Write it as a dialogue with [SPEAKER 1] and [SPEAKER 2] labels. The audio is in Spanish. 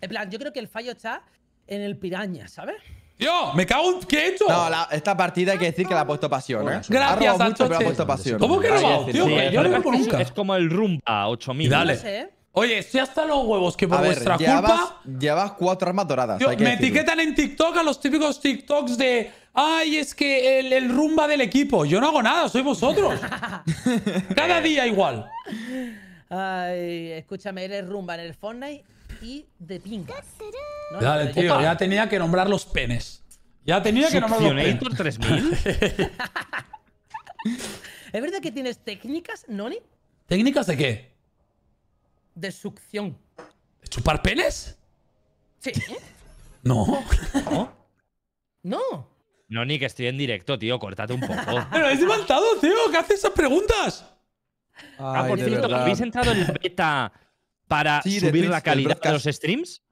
[SPEAKER 1] En plan, yo creo que el fallo está en el piraña, ¿sabes? Yo, me cago en... ¿Qué he hecho? No, esta partida hay que decir que la ha puesto pasión, ¿eh? Gracias, ¿Cómo que he robado, tío? yo nunca. Es como el Rumba 8000. Dale. Oye, estoy hasta los huevos que por vuestra llevas, culpa. Llevas cuatro armas doradas. me etiquetan en TikTok a los típicos TikToks de. Ay, es que el, rumba del equipo. Yo no hago nada, sois vosotros. Cada día igual. Ay, escúchame, eres rumba en el Fortnite y de pingas. Dale, tío, ya tenía que nombrar los penes. Ya tenía que nombrar los penes. ¿Es verdad que tienes técnicas, Noni? ¿Técnicas de qué? De succión. ¿De chupar penes? Sí. no. ¿No? No. ni que estoy en directo, tío. Cortate un poco. ¡Pero es levantado, tío! ¿Qué haces esas preguntas? ah, por cierto, habéis entrado en beta para subir la calidad de los streams?